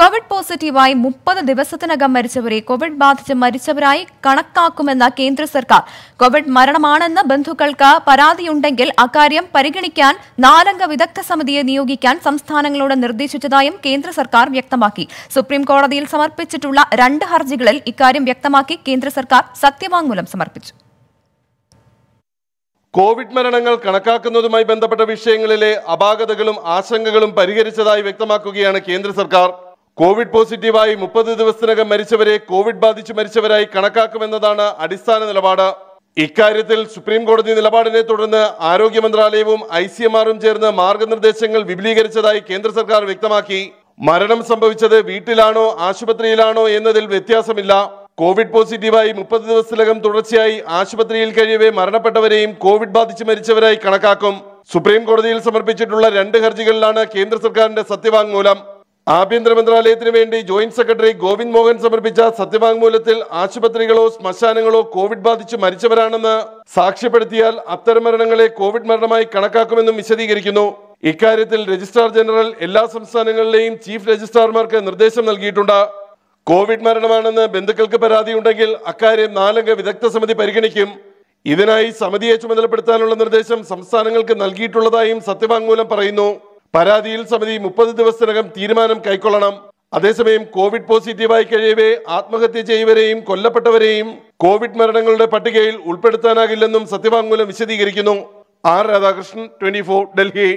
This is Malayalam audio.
കോവിഡ് പോസിറ്റീവായി മുപ്പത് ദിവസത്തിനകം മരിച്ചവരെ കോവിഡ് ബാധിച്ച് മരിച്ചവരായി കണക്കാക്കുമെന്ന കേന്ദ്ര സർക്കാർ കോവിഡ് മരണമാണെന്ന് ബന്ധുക്കൾക്ക് പരാതിയുണ്ടെങ്കിൽ അക്കാര്യം പരിഗണിക്കാൻ നാലംഗ വിദഗ്ധ സമിതിയെ നിയോഗിക്കാൻ സംസ്ഥാനങ്ങളോട് നിർദ്ദേശിച്ചതായും കേന്ദ്ര സർക്കാർ വ്യക്തമാക്കി സുപ്രീം കോടതിയിൽ സമർപ്പിച്ചിട്ടുള്ള രണ്ട് ഹർജികളിൽ ഇക്കാര്യം വ്യക്തമാക്കി കേന്ദ്ര സർക്കാർ സത്യവാങ്മൂലം സമർപ്പിച്ചു കോവിഡ് മരണങ്ങൾ കണക്കാക്കുന്നതുമായി ബന്ധപ്പെട്ട വിഷയങ്ങളിലെ അപാകതകളും ആശങ്കകളും പരിഹരിച്ചതായി വ്യക്തമാക്കുകയാണ് കേന്ദ്ര സർക്കാർ കോവിഡ് പോസിറ്റീവായി മുപ്പത് ദിവസത്തിനകം മരിച്ചവരെ കോവിഡ് ബാധിച്ച് മരിച്ചവരായി കണക്കാക്കുമെന്നതാണ് അടിസ്ഥാന നിലപാട് ഇക്കാര്യത്തിൽ സുപ്രീം കോടതി നിലപാടിനെ തുടർന്ന് ആരോഗ്യ മന്ത്രാലയവും ഐ സി എം ആറും ചേർന്ന് മാർഗനിർദ്ദേശങ്ങൾ വിപുലീകരിച്ചതായി കേന്ദ്ര സർക്കാർ വ്യക്തമാക്കി മരണം സംഭവിച്ചത് വീട്ടിലാണോ ആശുപത്രിയിലാണോ എന്നതിൽ വ്യത്യാസമില്ല കോവിഡ് പോസിറ്റീവായി മുപ്പത് ദിവസത്തിലകം തുടർച്ചയായി ആശുപത്രിയിൽ കഴിയവെ മരണപ്പെട്ടവരെയും കോവിഡ് ബാധിച്ച് മരിച്ചവരായി കണക്കാക്കും സുപ്രീം കോടതിയിൽ സമർപ്പിച്ചിട്ടുള്ള രണ്ട് ഹർജികളിലാണ് കേന്ദ്ര സർക്കാരിന്റെ സത്യവാങ്മൂലം ആഭ്യന്തര മന്ത്രാലയത്തിന് വേണ്ടി ജോയിന്റ് സെക്രട്ടറി ഗോവിന്ദ് മോഹൻ സമർപ്പിച്ച സത്യവാങ്മൂലത്തിൽ ആശുപത്രികളോ ശ്മശാനങ്ങളോ കോവിഡ് ബാധിച്ച് മരിച്ചവരാണെന്ന് സാക്ഷ്യപ്പെടുത്തിയാൽ അത്തരം മരണങ്ങളെ കോവിഡ് മരണമായി കണക്കാക്കുമെന്നും വിശദീകരിക്കുന്നു ഇക്കാര്യത്തിൽ രജിസ്ട്രാർ ജനറൽ എല്ലാ സംസ്ഥാനങ്ങളിലെയും ചീഫ് രജിസ്ട്രാർമാർക്ക് നിർദ്ദേശം നൽകിയിട്ടുണ്ട് കോവിഡ് മരണമാണെന്ന് ബന്ധുക്കൾക്ക് പരാതിയുണ്ടെങ്കിൽ അക്കാര്യം നാലംഗ വിദഗ്ധ സമിതി പരിഗണിക്കും ഇതിനായി സമിതിയെ ചുമതലപ്പെടുത്താനുള്ള നിർദ്ദേശം സംസ്ഥാനങ്ങൾക്ക് നൽകിയിട്ടുള്ളതായും സത്യവാങ്മൂലം പറയുന്നു പരാതിയിൽ സമിതി മുപ്പത് ദിവസത്തിനകം തീരുമാനം കൈക്കൊള്ളണം അതേസമയം കോവിഡ് പോസിറ്റീവായി കഴിയവേ ആത്മഹത്യ ചെയ്യവരെയും കൊല്ലപ്പെട്ടവരെയും കോവിഡ് മരണങ്ങളുടെ പട്ടികയിൽ ഉൾപ്പെടുത്താനാകില്ലെന്നും സത്യവാങ്മൂലം വിശദീകരിക്കുന്നു ആർ രാധാകൃഷ്ണൻ ട്വന്റി ഡൽഹി